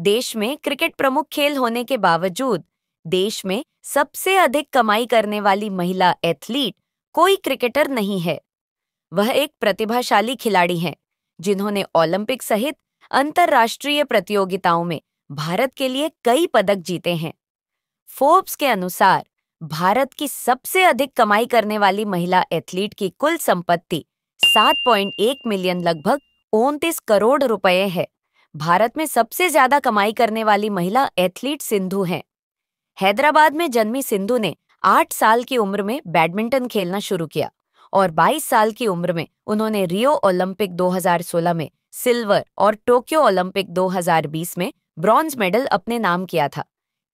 देश में क्रिकेट प्रमुख खेल होने के बावजूद देश में सबसे अधिक कमाई करने वाली महिला एथलीट कोई क्रिकेटर नहीं है वह एक प्रतिभाशाली खिलाड़ी हैं जिन्होंने ओलंपिक सहित अंतर्राष्ट्रीय प्रतियोगिताओं में भारत के लिए कई पदक जीते हैं फोर्ब्स के अनुसार भारत की सबसे अधिक कमाई करने वाली महिला एथलीट की कुल संपत्ति 7.1 मिलियन लगभग उनतीस करोड़ रुपए है भारत में सबसे ज्यादा कमाई करने वाली महिला एथलीट सिंधु हैं हैदराबाद में जन्मी सिंधु ने आठ साल की उम्र में बैडमिंटन खेलना शुरू किया और 22 साल की उम्र में उन्होंने रियो ओलंपिक 2016 में सिल्वर और टोक्यो ओलंपिक 2020 में ब्रॉन्ज मेडल अपने नाम किया था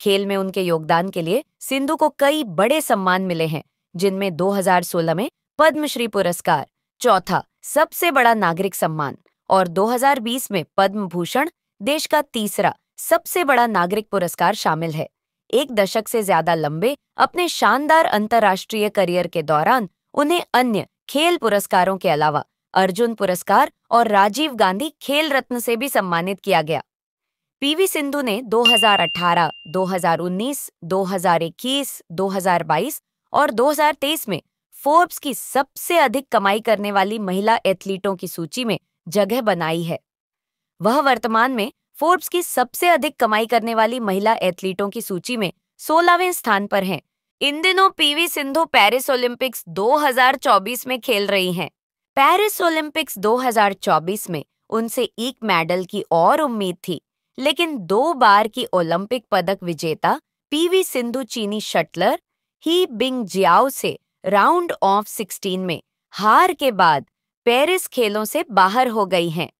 खेल में उनके योगदान के लिए सिंधु को कई बड़े सम्मान मिले हैं जिनमें 2016 में पद्मश्री पुरस्कार चौथा सबसे बड़ा नागरिक सम्मान और 2020 में पद्म भूषण देश का तीसरा सबसे बड़ा नागरिक पुरस्कार शामिल है एक दशक से ज्यादा लंबे अपने शानदार अंतर्राष्ट्रीय करियर के दौरान उन्हें अन्य खेल पुरस्कारों के अलावा अर्जुन पुरस्कार और राजीव गांधी खेल रत्न से भी सम्मानित किया गया पीवी सिंधु ने 2018, 2019, 2021, 2022 और 2023 में फोर्ब्स की सबसे अधिक कमाई करने वाली महिला एथलीटों की सूची में जगह बनाई है वह वर्तमान में फोर्ब्स की सबसे अधिक कमाई करने वाली महिला एथलीटों की सूची में सोलहवें स्थान पर हैं। इन दिनों पीवी सिंधु पेरिस ओलंपिक्स 2024 में खेल रही हैं। पेरिस ओलंपिक्स 2024 में उनसे एक मेडल की और उम्मीद थी लेकिन दो बार की ओलंपिक पदक विजेता पीवी सिंधु चीनी शटलर ही बिंग जियाओ से राउंड ऑफ 16 में हार के बाद पेरिस खेलों से बाहर हो गई हैं